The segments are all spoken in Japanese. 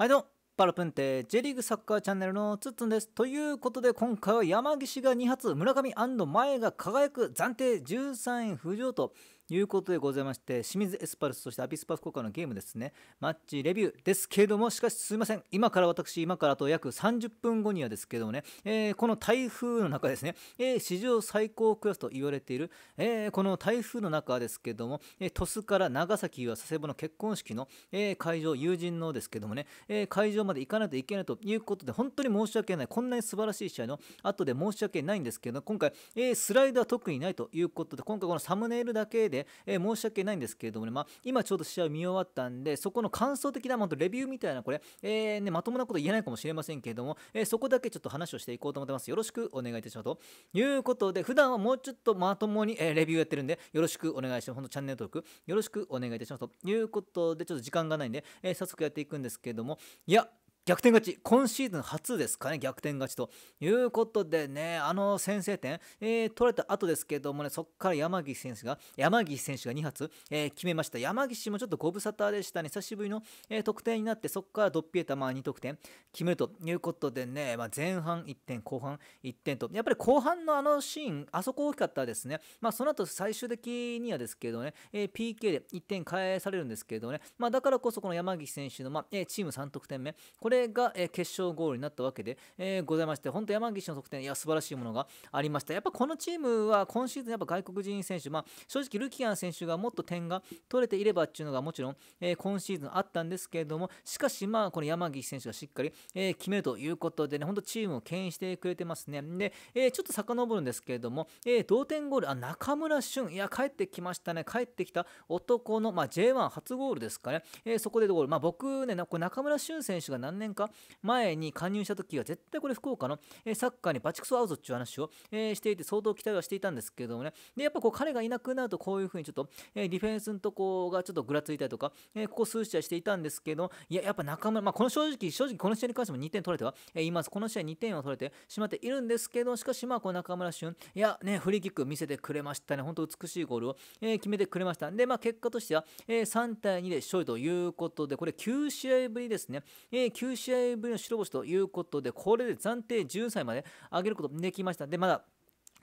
はいどうもパラプンテ J リーグサッカーチャンネルのツッツンです。ということで今回は山岸が2発村上前が輝く暫定13位浮上ということでございまして、清水エスパルス、そしてアビスパ福岡のゲームですね、マッチレビューですけれども、しかしすいません、今から私、今からあと約30分後にはですけどもね、えー、この台風の中ですね、えー、史上最高クラスと言われている、えー、この台風の中ですけども、えー、鳥栖から長崎は佐世保の結婚式の、えー、会場、友人のですけどもね、えー、会場まで行かないといけないということで、本当に申し訳ない、こんなに素晴らしい試合の後で申し訳ないんですけど、今回、えー、スライドは特にないということで、今回このサムネイルだけで、で、えー、申し訳ないんですけれどもね、まあ、今ちょうど試合を見終わったんで、そこの感想的な、とレビューみたいな、これ、えー、ね、まともなこと言えないかもしれませんけれども、えー、そこだけちょっと話をしていこうと思ってます。よろしくお願いいたします。ということで、普段はもうちょっとまともに、えレビューやってるんで、よろしくお願いします。本当、チャンネル登録、よろしくお願いいたします。ということで、ちょっと時間がないんで、え早速やっていくんですけれども、いや、逆転勝ち、今シーズン初ですかね、逆転勝ちということでね、あの先制点、えー、取れた後ですけどもね、そこから山岸選手が、山岸選手が2発、えー、決めました。山岸もちょっとご無沙汰でしたね、久しぶりの、えー、得点になって、そこからドッピエタ、まあ、2得点決めるということでね、まあ、前半1点、後半1点と、やっぱり後半のあのシーン、あそこ大きかったですね、まあ、その後最終的にはですけどね、え PK で1点返されるんですけどね、まあ、だからこそこの山岸選手の、まあチーム3得点目、これが、え決勝ゴールになったわけで、えございまして、本当山岸の得点、いや、素晴らしいものがありました。やっぱこのチームは今シーズン、やっぱ外国人選手、まあ、正直ルキアン選手がもっと点が取れていればっていうのがもちろん、え今シーズンあったんですけれども、しかし、まあ、この山岸選手がしっかり、え決めるということでね、本当チームを牽引してくれてますね。で、えちょっと遡るんですけれども、え同点ゴール、あ、中村俊、いや、帰ってきましたね、帰ってきた男の、まあ、J1 初ゴールですかね、えそこでゴール、まあ、僕ね、これ中村俊選手が何年か前に加入した時は絶対これ福岡の、えサッカーにバチクソ合うぞっていう話を、えしていて相当期待はしていたんですけどもねでやっぱこう彼がいなくなるとこういうふうにちょっと、えディフェンスのとこがちょっとぐらついたりとか、えここ数試合していたんですけどいややっぱ中村、まあ、この正直正直この試合に関しても2点取れては、えいますこの試合2点を取れてしまっているんですけどしかしまあこの中村俊いやねフリーキック見せてくれましたね本当美しいゴールを、え決めてくれましたでまあ結果としては、え3対2で勝利ということでこれ9試合ぶりですね、え9 9試合ぶりの白星ということで、これで暫定13位まで上げることできました。で、まだ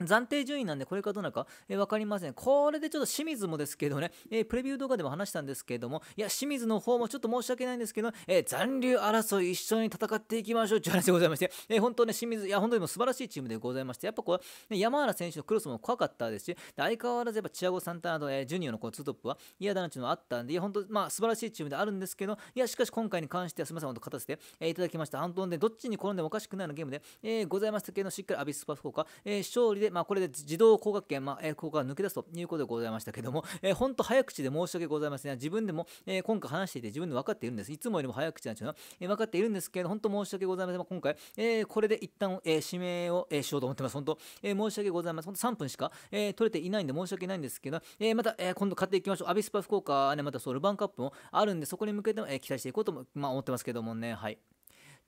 暫定順位なんでこれかどうなるか、えー、分かりません。これでちょっと清水もですけどね、えー、プレビュー動画でも話したんですけれども、いや、清水の方もちょっと申し訳ないんですけど、えー、残留争い一緒に戦っていきましょうという話でございまして、えー、本当ね、清水、いや、本当にも素晴らしいチームでございまして、やっぱこう、ね、山原選手のクロスも怖かったですし、相変わらずやっぱチアゴ・サンタなど、えー、ジュニアのこうツートップは嫌だなっていうのはあったんで、いや、本当、まあ、素晴らしいチームであるんですけど、いや、しかし今回に関しては、すみません、本当、勝たせて、えー、いただきました。本当ね、どっちに転んでもおかしくないようなゲームで、えー、ございましたけど、しっかりアビスパ福岡、えー、勝利でで、まあ、これで自動工学圏、まあ、えこが抜け出すということでございましたけども、えー、ほんと早口で申し訳ございません、自分でも、えー、今回話していて自分で分かっているんです。いつもよりも早口なんていうのは、えー、分かっているんですけど、本当申し訳ございません。今回、えー、これで一旦、えー、指名を、えー、しようと思ってます。本当、えー、申し訳ございません。本当3分しか、えー、取れていないんで申し訳ないんですけど、えー、また、えー、今度買っていきましょう。アビスパ福岡ね、またそう、ルヴァンカップもあるんで、そこに向けても、えー、期待していこうとまあ、思ってますけどもね。はい。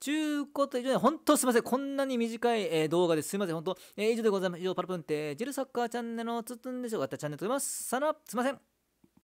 ちゅうこと以上で、本当すみません。こんなに短い、えー、動画ですいません。本当、えー、以上でございます。以上、パラプンテ、ジルサッカーチャンネルのつつんでしょうかったチャンネルでります。さら、すいません。